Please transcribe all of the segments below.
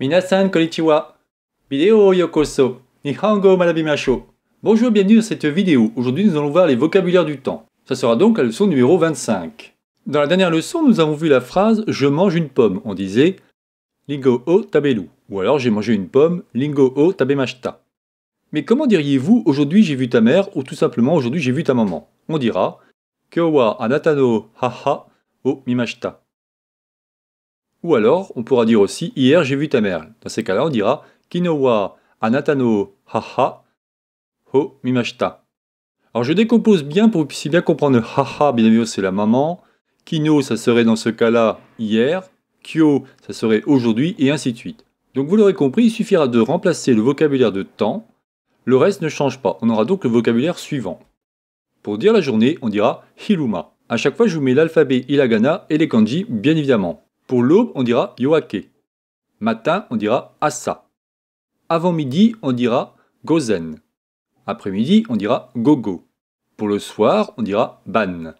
Minasan konnichiwa. video yokoso. Nihongo malabimasho. Bonjour, bienvenue dans cette vidéo. Aujourd'hui, nous allons voir les vocabulaires du temps. Ça sera donc la leçon numéro 25. Dans la dernière leçon, nous avons vu la phrase je mange une pomme. On disait lingo o tabelu ou alors j'ai mangé une pomme, lingo o tabemashita. Mais comment diriez-vous aujourd'hui j'ai vu ta mère ou tout simplement aujourd'hui j'ai vu ta maman On dira Kyo wa anata no haha o mimashita. Ou alors, on pourra dire aussi Hier j'ai vu ta mère. Dans ces cas-là, on dira Kinoa anatano haha ho mimashita. Alors je décompose bien pour que vous puissiez bien comprendre haha, bien évidemment c'est la maman. Kino, ça serait dans ce cas-là hier. Kyo, ça serait aujourd'hui, et ainsi de suite. Donc vous l'aurez compris, il suffira de remplacer le vocabulaire de temps. Le reste ne change pas. On aura donc le vocabulaire suivant. Pour dire la journée, on dira Hiruma. À chaque fois, je vous mets l'alphabet hiragana et les kanji, bien évidemment. Pour l'aube, on dira yoake. Matin, on dira asa. Avant midi, on dira gozen. Après-midi, on dira gogo. Pour le soir, on dira ban.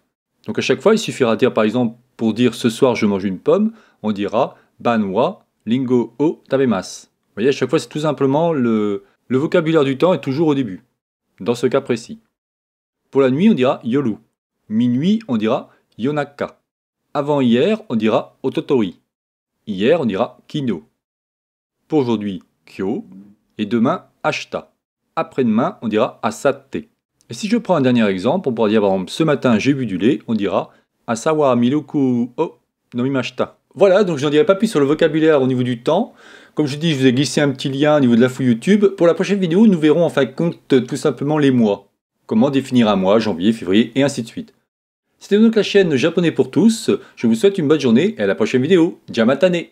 Donc à chaque fois, il suffira de dire par exemple pour dire ce soir je mange une pomme, on dira banwa lingo o tabemas. Vous voyez, à chaque fois, c'est tout simplement le, le vocabulaire du temps est toujours au début, dans ce cas précis. Pour la nuit, on dira yolu. Minuit, on dira yonaka. Avant-hier, on dira Ototori. Hier, on dira Kino. Pour aujourd'hui, Kyo. Et demain, Ashta. Après-demain, on dira Asate. Et si je prends un dernier exemple, on pourra dire par exemple ce matin j'ai bu du lait, on dira Asawa Miloku o Nomimashita. Voilà, donc je n'en dirai pas plus sur le vocabulaire au niveau du temps. Comme je dis, je vous ai glissé un petit lien au niveau de la fouille YouTube. Pour la prochaine vidéo, nous verrons en fin de compte tout simplement les mois. Comment définir un mois, janvier, février et ainsi de suite. C'était donc la chaîne Japonais pour tous, je vous souhaite une bonne journée et à la prochaine vidéo. Jamatane